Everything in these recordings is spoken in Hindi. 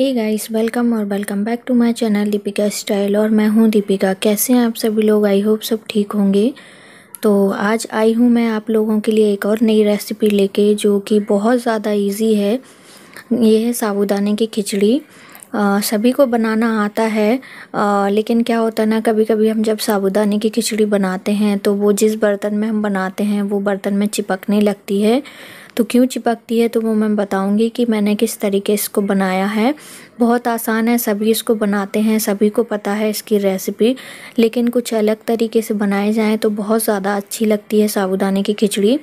हे गाइस वेलकम और welcome back to my channel Deepika style और मैं हूँ दीपिका कैसे हैं आप सभी लोग आई होप सब ठीक होंगे तो आज आई हूँ मैं आप लोगों के लिए एक और नई रेसिपी लेके जो कि बहुत ज़्यादा इजी है ये है साबूदाने की खिचड़ी सभी को बनाना आता है आ, लेकिन क्या होता है ना कभी कभी हम जब साबूदाने की खिचड़ी बनाते हैं तो वो जिस बर्तन में हम बनाते हैं वो बर्तन में चिपकने लगती है तो क्यों चिपकती है तो वो मैं बताऊँगी कि मैंने किस तरीके इसको बनाया है बहुत आसान है सभी इसको बनाते हैं सभी को पता है इसकी रेसिपी लेकिन कुछ अलग तरीके से बनाए जाएँ तो बहुत ज़्यादा अच्छी लगती है साबुदाने की खिचड़ी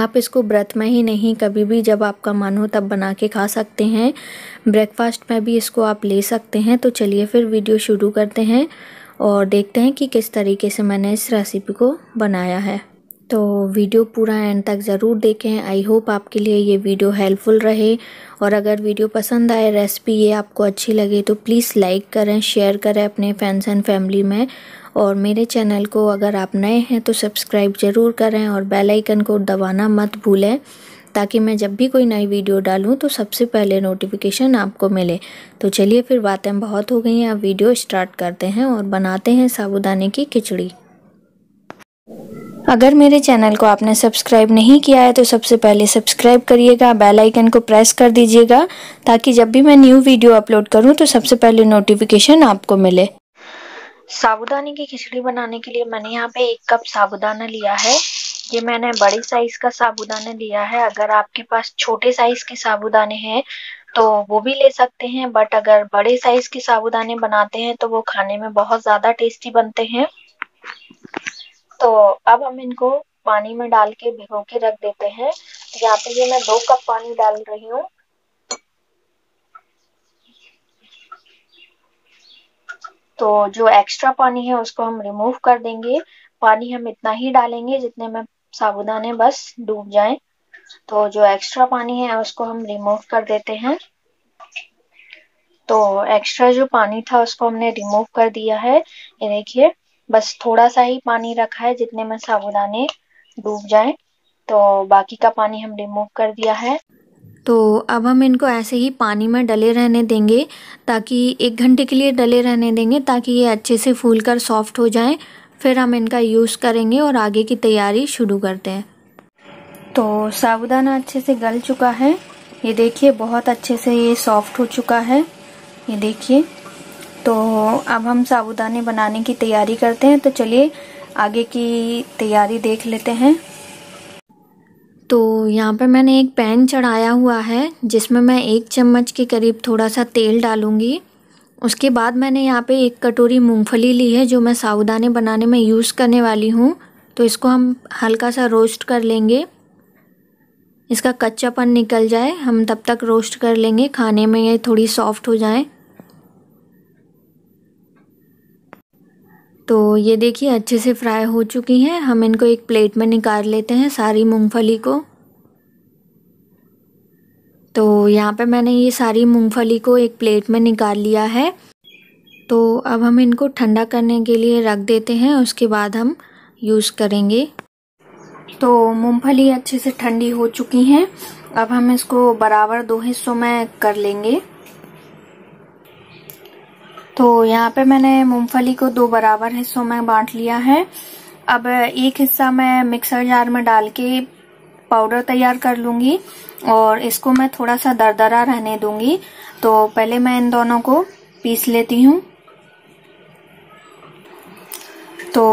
आप इसको व्रत में ही नहीं कभी भी जब आपका मन हो तब बना के खा सकते हैं ब्रेकफास्ट में भी इसको आप ले सकते हैं तो चलिए फिर वीडियो शुरू करते हैं और देखते हैं कि किस तरीके से मैंने इस रेसिपी को बनाया है तो वीडियो पूरा एंड तक ज़रूर देखें आई होप आपके लिए ये वीडियो हेल्पफुल रहे और अगर वीडियो पसंद आए रेसिपी ये आपको अच्छी लगे तो प्लीज़ लाइक करें शेयर करें अपने फ्रेंड्स एंड फैमिली में और मेरे चैनल को अगर आप नए हैं तो सब्सक्राइब ज़रूर करें और बेल आइकन को दबाना मत भूलें ताकि मैं जब भी कोई नई वीडियो डालूँ तो सबसे पहले नोटिफिकेशन आपको मिले तो चलिए फिर बातें बहुत हो गई हैं अब वीडियो स्टार्ट करते हैं और बनाते हैं साबुदाने की खिचड़ी अगर मेरे चैनल को आपने सब्सक्राइब नहीं किया है तो सबसे पहले सब्सक्राइब करिएगा बेल आइकन को प्रेस कर दीजिएगा ताकि जब भी मैं न्यू वीडियो अपलोड करूं तो सबसे पहले नोटिफिकेशन आपको मिले साबुदाने की खिचड़ी बनाने के लिए मैंने यहाँ पे एक कप साबुदाना लिया है ये मैंने बड़े साइज का साबुदाना लिया है अगर आपके पास छोटे साइज के साबुदाने हैं तो वो भी ले सकते हैं बट अगर बड़े साइज के साबुदाने बनाते हैं तो वो खाने में बहुत ज्यादा टेस्टी बनते हैं तो अब हम इनको पानी में डाल के भिगो के रख देते हैं यहाँ पे ये मैं दो कप पानी डाल रही हूँ तो जो एक्स्ट्रा पानी है उसको हम रिमूव कर देंगे पानी हम इतना ही डालेंगे जितने में साबुदाने बस डूब जाएं तो जो एक्स्ट्रा पानी है उसको हम रिमूव कर देते हैं तो एक्स्ट्रा जो पानी था उसको हमने रिमूव कर दिया है ये देखिए बस थोड़ा सा ही पानी रखा है जितने में साबुदाने डूब जाए तो बाकी का पानी हम रिमूव कर दिया है तो अब हम इनको ऐसे ही पानी में डले रहने देंगे ताकि एक घंटे के लिए डले रहने देंगे ताकि ये अच्छे से फूल कर सॉफ्ट हो जाएं फिर हम इनका यूज़ करेंगे और आगे की तैयारी शुरू करते हैं तो साबुदाना अच्छे से गल चुका है ये देखिए बहुत अच्छे से ये सॉफ्ट हो चुका है ये देखिए तो अब हम साबुदाने बनाने की तैयारी करते हैं तो चलिए आगे की तैयारी देख लेते हैं तो यहाँ पर मैंने एक पैन चढ़ाया हुआ है जिसमें मैं एक चम्मच के करीब थोड़ा सा तेल डालूँगी उसके बाद मैंने यहाँ पे एक कटोरी मूंगफली ली है जो मैं साबुदाने बनाने में यूज़ करने वाली हूँ तो इसको हम हल्का सा रोस्ट कर लेंगे इसका कच्चापन निकल जाए हम तब तक रोस्ट कर लेंगे खाने में ये थोड़ी सॉफ्ट हो जाए तो ये देखिए अच्छे से फ्राई हो चुकी हैं हम इनको एक प्लेट में निकाल लेते हैं सारी मूंगफली को तो यहाँ पे मैंने ये सारी मूंगफली को एक प्लेट में निकाल लिया है तो अब हम इनको ठंडा करने के लिए रख देते हैं उसके बाद हम यूज़ करेंगे तो मूंगफली अच्छे से ठंडी हो चुकी हैं अब हम इसको बराबर दो हिस्सों में कर लेंगे तो यहाँ पे मैंने मूंगफली को दो बराबर हिस्सों में बांट लिया है अब एक हिस्सा मैं मिक्सर जार में डाल के पाउडर तैयार कर लूंगी और इसको मैं थोड़ा सा दरदरा रहने दूंगी तो पहले मैं इन दोनों को पीस लेती हूँ तो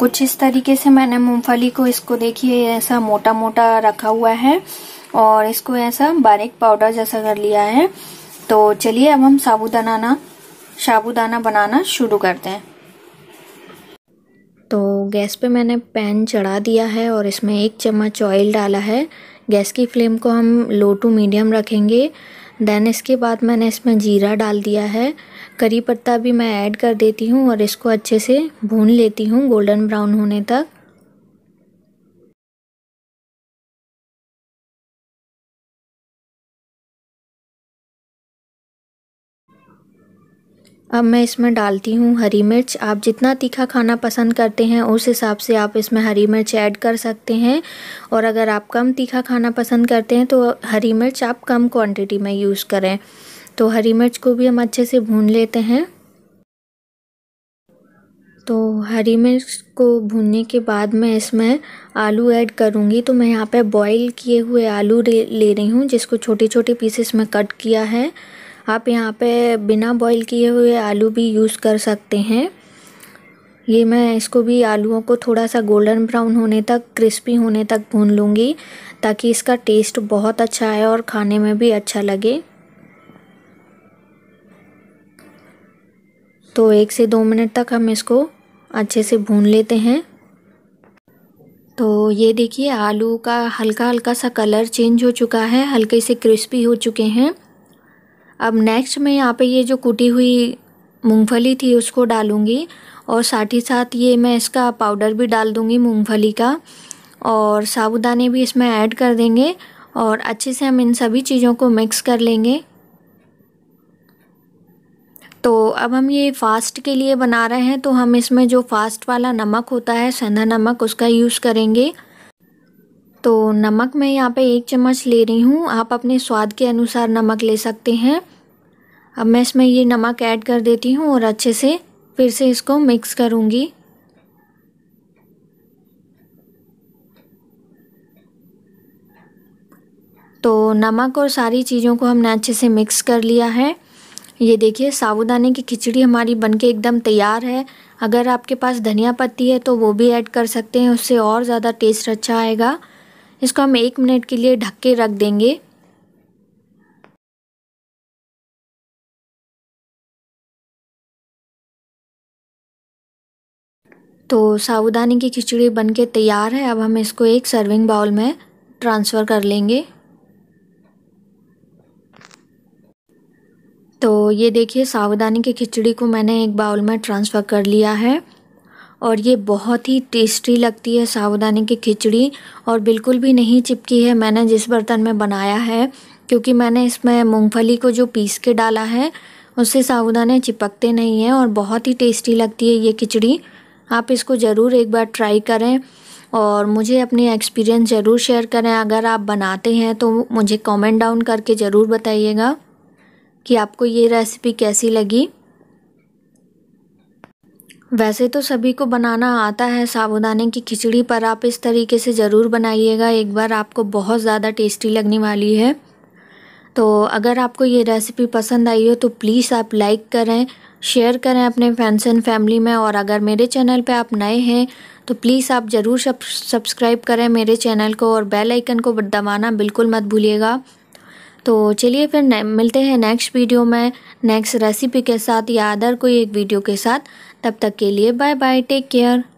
कुछ इस तरीके से मैंने मूंगफली को इसको देखिए ऐसा मोटा मोटा रखा हुआ है और इसको ऐसा बारीक पाउडर जैसा कर लिया है तो चलिए अब हम साबुदाना साबुदाना बनाना शुरू करते हैं तो गैस पे मैंने पैन चढ़ा दिया है और इसमें एक चम्मच ऑयल डाला है गैस की फ्लेम को हम लो टू मीडियम रखेंगे देन इसके बाद मैंने इसमें जीरा डाल दिया है करी पत्ता भी मैं ऐड कर देती हूँ और इसको अच्छे से भून लेती हूँ गोल्डन ब्राउन होने तक अब मैं इसमें डालती हूँ हरी मिर्च आप जितना तीखा खाना पसंद करते हैं उस हिसाब से आप इसमें हरी मिर्च ऐड कर सकते हैं और अगर आप कम तीखा खाना पसंद करते हैं तो हरी मिर्च आप कम क्वांटिटी में यूज़ करें तो हरी मिर्च को भी हम अच्छे से भून लेते हैं तो हरी मिर्च को भूनने के बाद मैं इसमें आलू ऐड करूँगी तो मैं यहाँ पर बॉयल किए हुए आलू ले रही हूँ जिसको छोटे छोटे पीसेस में कट किया है आप यहाँ पे बिना बॉईल किए हुए आलू भी यूज़ कर सकते हैं ये मैं इसको भी आलूओं को थोड़ा सा गोल्डन ब्राउन होने तक क्रिस्पी होने तक भून लूँगी ताकि इसका टेस्ट बहुत अच्छा आए और खाने में भी अच्छा लगे तो एक से दो मिनट तक हम इसको अच्छे से भून लेते हैं तो ये देखिए आलू का हल्का हल्का सा कलर चेंज हो चुका है हल्के से क्रिस्पी हो चुके हैं अब नेक्स्ट मैं यहाँ पे ये जो कुटी हुई मूंगफली थी उसको डालूँगी और साथ ही साथ ये मैं इसका पाउडर भी डाल दूँगी मूंगफली का और साबुदाने भी इसमें ऐड कर देंगे और अच्छे से हम इन सभी चीज़ों को मिक्स कर लेंगे तो अब हम ये फास्ट के लिए बना रहे हैं तो हम इसमें जो फास्ट वाला नमक होता है सेंधा नमक उसका यूज़ करेंगे तो नमक मैं यहाँ पे एक चम्मच ले रही हूँ आप अपने स्वाद के अनुसार नमक ले सकते हैं अब मैं इसमें ये नमक ऐड कर देती हूँ और अच्छे से फिर से इसको मिक्स करूँगी तो नमक और सारी चीज़ों को हमने अच्छे से मिक्स कर लिया है ये देखिए साबुदाने की खिचड़ी हमारी बनके एकदम तैयार है अगर आपके पास धनिया पत्ती है तो वो भी ऐड कर सकते हैं उससे और ज़्यादा टेस्ट अच्छा आएगा इसको हम एक मिनट के लिए ढक के रख देंगे तो साबुदाने की खिचड़ी बनके तैयार है अब हम इसको एक सर्विंग बाउल में ट्रांसफ़र कर लेंगे तो ये देखिए साबुदाने की खिचड़ी को मैंने एक बाउल में ट्रांसफ़र कर लिया है और ये बहुत ही टेस्टी लगती है साबुदाने की खिचड़ी और बिल्कुल भी नहीं चिपकी है मैंने जिस बर्तन में बनाया है क्योंकि मैंने इसमें मूंगफली को जो पीस के डाला है उससे साबुदाने चिपकते नहीं हैं और बहुत ही टेस्टी लगती है ये खिचड़ी आप इसको ज़रूर एक बार ट्राई करें और मुझे अपने एक्सपीरियंस ज़रूर शेयर करें अगर आप बनाते हैं तो मुझे कमेंट डाउन करके ज़रूर बताइएगा कि आपको ये रेसिपी कैसी लगी वैसे तो सभी को बनाना आता है साबुदाने की खिचड़ी पर आप इस तरीके से ज़रूर बनाइएगा एक बार आपको बहुत ज़्यादा टेस्टी लगने वाली है तो अगर आपको ये रेसिपी पसंद आई हो तो प्लीज़ आप लाइक करें शेयर करें अपने फ्रेंड्स एंड फैमिली में और अगर मेरे चैनल पे आप नए हैं तो प्लीज़ आप ज़रूर सब्सक्राइब करें मेरे चैनल को और बेल आइकन को दबाना बिल्कुल मत भूलिएगा तो चलिए फिर मिलते हैं नेक्स्ट वीडियो में नेक्स्ट रेसिपी के साथ या अदर कोई एक वीडियो के साथ तब तक के लिए बाय बाय टेक केयर